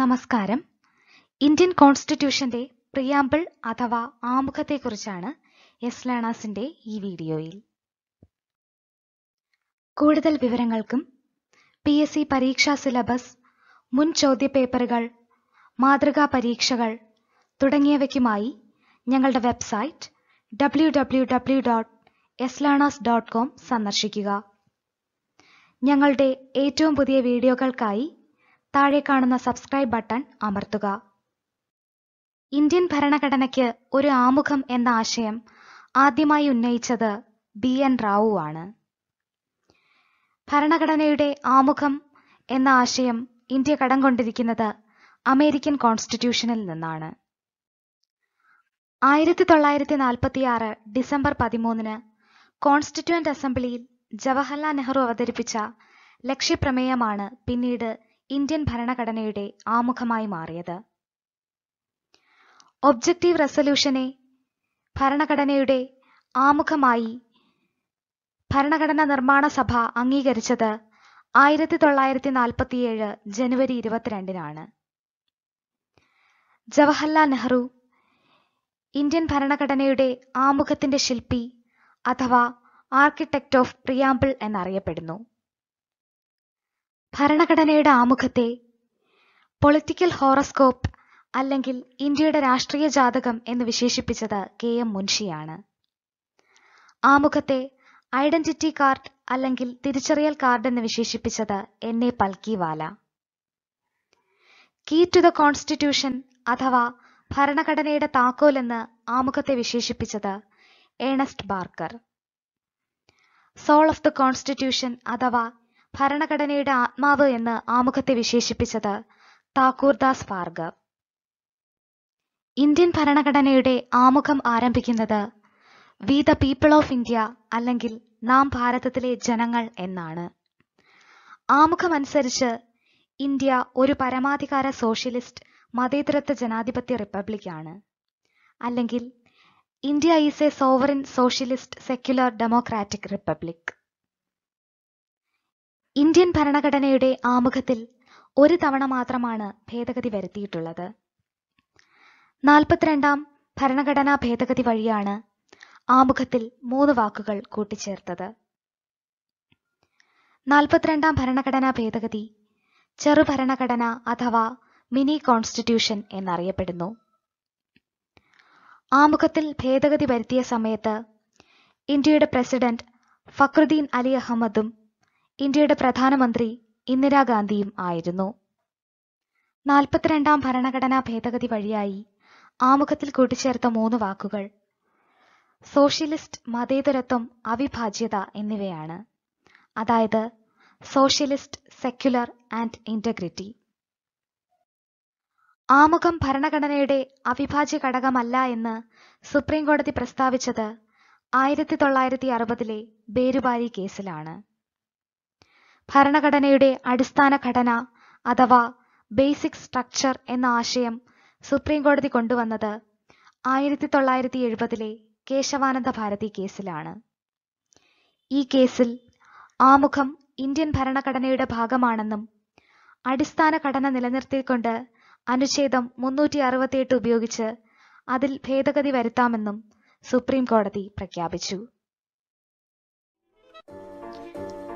നമസ്കാരം Indian കോൺസ്റ്റിറ്റ്യൂഷന്റെ preamble അഥവാ ആമുഖത്തെക്കുറിച്ചാണ് S ലേണേഴ്സിന്റെ ഈ വീഡിയോയിൽ കൂടുതൽ വിവരങ്ങൾക്കും പി എസ് സി പരീക്ഷാ സിലബസ് മുൻ ചോദ്യപേപ്പറുകൾ മാതൃകാ പരീക്ഷകൾ തുടങ്ങിയവയ്ക്കുമായി ഞങ്ങളുടെ website W W W dot S learners dot com സന്ദർശിക്കുക ഞങ്ങളുടെ ഏറ്റവും പുതിയ വീഡിയോകൾക്കായി താഴെ കാണുന്ന സബ്സ്ക്രൈബ് ബട്ടൺ അമർത്തുക ഇന്ത്യൻ ഭരണഘടനയ്ക്ക് ഒരു ആമുഖം എന്ന ആശയം ആദ്യമായി ഉന്നയിച്ചത് ബി എൻ റാവു ആണ് ഭരണഘടനയുടെ ആമുഖം എന്ന ആശയം ഇന്ത്യ കടം കൊണ്ടിരിക്കുന്നത് അമേരിക്കൻ കോൺസ്റ്റിറ്റ്യൂഷനിൽ നിന്നാണ് ആയിരത്തി തൊള്ളായിരത്തി ആറ് ഡിസംബർ പതിമൂന്നിന് കോൺസ്റ്റിറ്റ്യൂവന്റ് അസംബ്ലിയിൽ ജവഹർലാൽ നെഹ്റു അവതരിപ്പിച്ച ലക്ഷ്യപ്രമേയമാണ് പിന്നീട് ഇന്ത്യൻ ഭരണഘടനയുടെ ആമുഖമായി മാറിയത് ഒബ്ജക്റ്റീവ് റെസല്യൂഷനെ ഭരണഘടനയുടെ ആമുഖമായി ഭരണഘടനാ നിർമ്മാണ സഭ അംഗീകരിച്ചത് ആയിരത്തി തൊള്ളായിരത്തി നാൽപ്പത്തിയേഴ് ജനുവരി ഇരുപത്തിരണ്ടിനാണ് ജവഹർലാൽ നെഹ്റു ഇന്ത്യൻ ഭരണഘടനയുടെ ആമുഖത്തിന്റെ ശില്പി അഥവാ ആർക്കിടെക്ട് ഓഫ് പ്രിയാമ്പിൾ എന്നറിയപ്പെടുന്നു ഭരണഘടനയുടെ ആമുഖത്തെ പൊളിറ്റിക്കൽ ഹോറോസ്കോപ്പ് അല്ലെങ്കിൽ ഇന്ത്യയുടെ രാഷ്ട്രീയ ജാതകം എന്ന് വിശേഷിപ്പിച്ചത് കെ എം മുൻഷിയാണ് ആമുഖത്തെ ഐഡന്റിറ്റി കാർഡ് അല്ലെങ്കിൽ തിരിച്ചറിയൽ കാർഡ് എന്ന് വിശേഷിപ്പിച്ചത് N A Palkhivala key to the constitution അഥവാ ഭരണഘടനയുടെ താക്കോൽ എന്ന് ആമുഖത്തെ വിശേഷിപ്പിച്ചത് Ernest Barker soul of the constitution അഥവാ ഭരണഘടനയുടെ ആത്മാവ് എന്ന് ആമുഖത്തെ വിശേഷിപ്പിച്ചത് താക്കൂർദാസ് ഭാർഗവ് ഇന്ത്യൻ ഭരണഘടനയുടെ ആമുഖം ആരംഭിക്കുന്നത് we the people of India അല്ലെങ്കിൽ നാം ഭാരതത്തിലെ ജനങ്ങൾ എന്നാണ് ആമുഖമനുസരിച്ച് ഇന്ത്യ ഒരു പരമാധികാര സോഷ്യലിസ്റ്റ് മതേതരത്വ ജനാധിപത്യ റിപ്പബ്ലിക്കാണ് അല്ലെങ്കിൽ India is a sovereign socialist secular democratic republic Indian ഭരണഘടനയുടെ ആമുഖത്തിൽ ഒരു തവണ മാത്രമാണ് ഭേദഗതി വരുത്തിയിട്ടുള്ളത് നാൽപ്പത്തിരണ്ടാം ഭരണഘടനാ ഭേദഗതി വഴിയാണ് ആമുഖത്തിൽ മൂന്ന് വാക്കുകൾ കൂട്ടിച്ചേർത്തത് നാൽപ്പത്തിരണ്ടാം ഭരണഘടനാ ഭേദഗതി ചെറുഭരണഘടന അഥവാ മിനി കോൺസ്റ്റിറ്റ്യൂഷൻ എന്നറിയപ്പെടുന്നു ആമുഖത്തിൽ ഭേദഗതി വരുത്തിയ സമയത്ത് ഇന്ത്യയുടെ പ്രസിഡന്റ് ഫക്രുദ്ദീൻ അലി അഹമ്മദും ഇന്ത്യയുടെ പ്രധാനമന്ത്രി ഇന്ദിരാഗാന്ധിയും ആയിരുന്നു നാൽപ്പത്തിരണ്ടാം ഭരണഘടനാ ഭേദഗതി വഴിയായി ആമുഖത്തിൽ കൂട്ടിച്ചേർത്ത മൂന്ന് വാക്കുകൾ സോഷ്യലിസ്റ്റ് മതേതരത്വം അവിഭാജ്യത എന്നിവയാണ് അതായത് സോഷ്യലിസ്റ്റ് സെക്യുലർ ആൻഡ് ഇന്റഗ്രിറ്റി ആമുഖം ഭരണഘടനയുടെ അവിഭാജ്യ ഘടകമല്ല എന്ന് സുപ്രീം കോടതി പ്രസ്താവിച്ചത് ആയിരത്തി തൊള്ളായിരത്തി അറുപതിലെ ബേരുബാരി കേസിലാണ് ഭരണഘടനയുടെ അടിസ്ഥാന ഘടന അഥവാ ബേസിക് സ്ട്രക്ചർ എന്ന ആശയം സുപ്രീം കോടതി കൊണ്ടുവന്നത് ആയിരത്തി തൊള്ളായിരത്തി എഴുപതിലെ കേശവാനന്ദ ഭാരതി കേസിലാണ് ഈ കേസിൽ ആമുഖം ഇന്ത്യൻ ഭരണഘടനയുടെ ഭാഗമാണെന്നും അടിസ്ഥാന ഘടന നിലനിർത്തിക്കൊണ്ട് അനുച്ഛേദം മുന്നൂറ്റി അറുപത്തിയെട്ട് ഉപയോഗിച്ച് അതിൽ ഭേദഗതി വരുത്താമെന്നും സുപ്രീം കോടതി പ്രഖ്യാപിച്ചു